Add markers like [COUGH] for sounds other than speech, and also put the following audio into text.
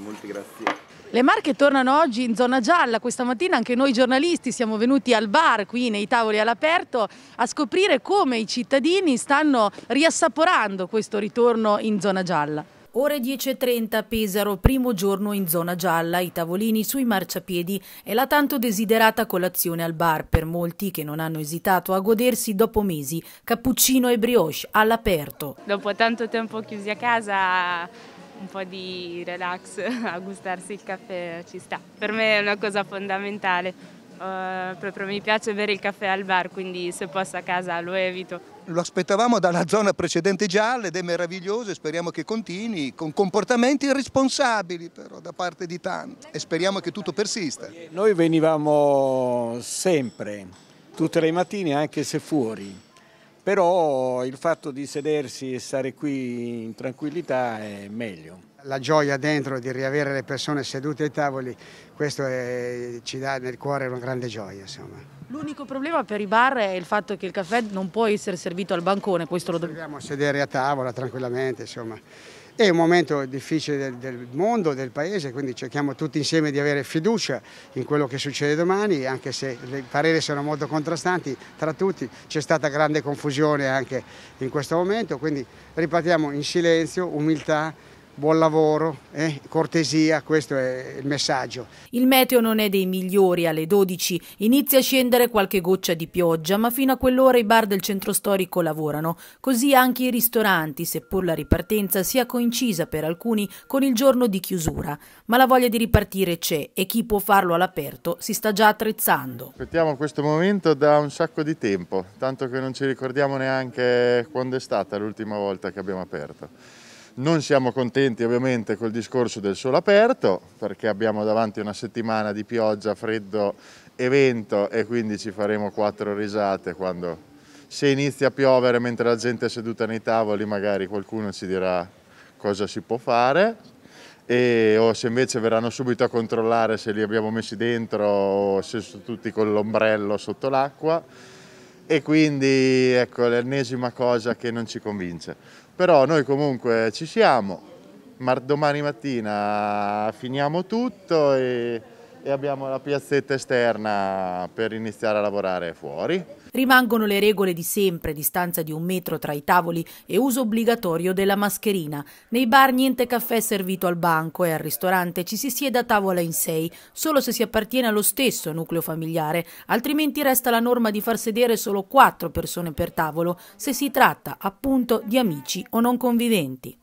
Molte grazie. Le Marche tornano oggi in zona gialla, questa mattina anche noi giornalisti siamo venuti al bar qui nei tavoli all'aperto a scoprire come i cittadini stanno riassaporando questo ritorno in zona gialla. Ore 10.30 Pesaro, primo giorno in zona gialla, i tavolini sui marciapiedi e la tanto desiderata colazione al bar per molti che non hanno esitato a godersi dopo mesi cappuccino e brioche all'aperto. Dopo tanto tempo chiusi a casa un po' di relax, [LAUGHS] a gustarsi il caffè ci sta. Per me è una cosa fondamentale. Uh, proprio mi piace bere il caffè al bar, quindi se posso a casa lo evito. Lo aspettavamo dalla zona precedente gialla ed è meraviglioso e speriamo che continui con comportamenti irresponsabili però da parte di tanti e speriamo che tutto persista. Noi venivamo sempre, tutte le mattine anche se fuori però il fatto di sedersi e stare qui in tranquillità è meglio. La gioia dentro di riavere le persone sedute ai tavoli, questo è, ci dà nel cuore una grande gioia. L'unico problema per i bar è il fatto che il caffè non può essere servito al bancone. Questo lo dobbiamo sedere a tavola tranquillamente. Insomma. È un momento difficile del, del, mondo, del paese, quindi cerchiamo tutti insieme di avere fiducia in quello che succede domani, anche se i pareri sono molto contrastanti tra tutti, c'è stata grande confusione anche in questo momento, quindi ripartiamo in silenzio, umiltà, buon lavoro, eh? cortesia, questo è il messaggio. Il meteo non è dei migliori, alle 12 inizia a scendere qualche goccia di pioggia, ma fino a quell'ora i bar del centro storico lavorano, così anche i ristoranti, seppur la ripartenza sia coincisa per alcuni con il giorno di chiusura. Ma la voglia di ripartire c'è e chi può farlo all'aperto si sta già attrezzando. Aspettiamo questo momento da un sacco di tempo, tanto che non ci ricordiamo neanche quando è stata l'ultima volta che abbiamo aperto. Non siamo contenti ovviamente col discorso del sole aperto perché abbiamo davanti una settimana di pioggia, freddo e vento e quindi ci faremo quattro risate quando se inizia a piovere mentre la gente è seduta nei tavoli magari qualcuno ci dirà cosa si può fare e, o se invece verranno subito a controllare se li abbiamo messi dentro o se sono tutti con l'ombrello sotto l'acqua e quindi ecco l'ennesima cosa che non ci convince però noi comunque ci siamo, Ma domani mattina finiamo tutto e e abbiamo la piazzetta esterna per iniziare a lavorare fuori. Rimangono le regole di sempre, distanza di un metro tra i tavoli e uso obbligatorio della mascherina. Nei bar niente caffè servito al banco e al ristorante ci si siede a tavola in sei, solo se si appartiene allo stesso nucleo familiare, altrimenti resta la norma di far sedere solo quattro persone per tavolo, se si tratta appunto di amici o non conviventi.